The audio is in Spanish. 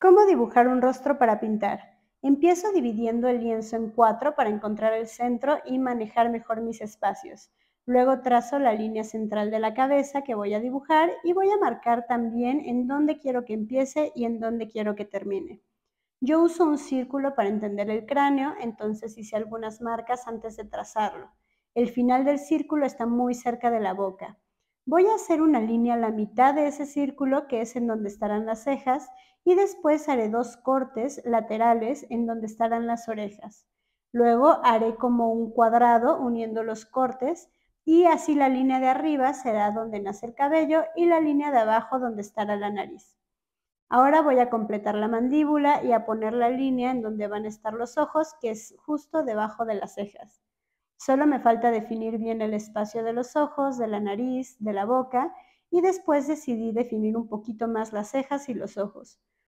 ¿Cómo dibujar un rostro para pintar? Empiezo dividiendo el lienzo en cuatro para encontrar el centro y manejar mejor mis espacios. Luego trazo la línea central de la cabeza que voy a dibujar y voy a marcar también en dónde quiero que empiece y en dónde quiero que termine. Yo uso un círculo para entender el cráneo, entonces hice algunas marcas antes de trazarlo. El final del círculo está muy cerca de la boca voy a hacer una línea a la mitad de ese círculo que es en donde estarán las cejas y después haré dos cortes laterales en donde estarán las orejas. Luego haré como un cuadrado uniendo los cortes y así la línea de arriba será donde nace el cabello y la línea de abajo donde estará la nariz. Ahora voy a completar la mandíbula y a poner la línea en donde van a estar los ojos, que es justo debajo de las cejas. Solo me falta definir bien el espacio de los ojos, de la nariz, de la boca y después decidí definir un poquito más las cejas y los ojos.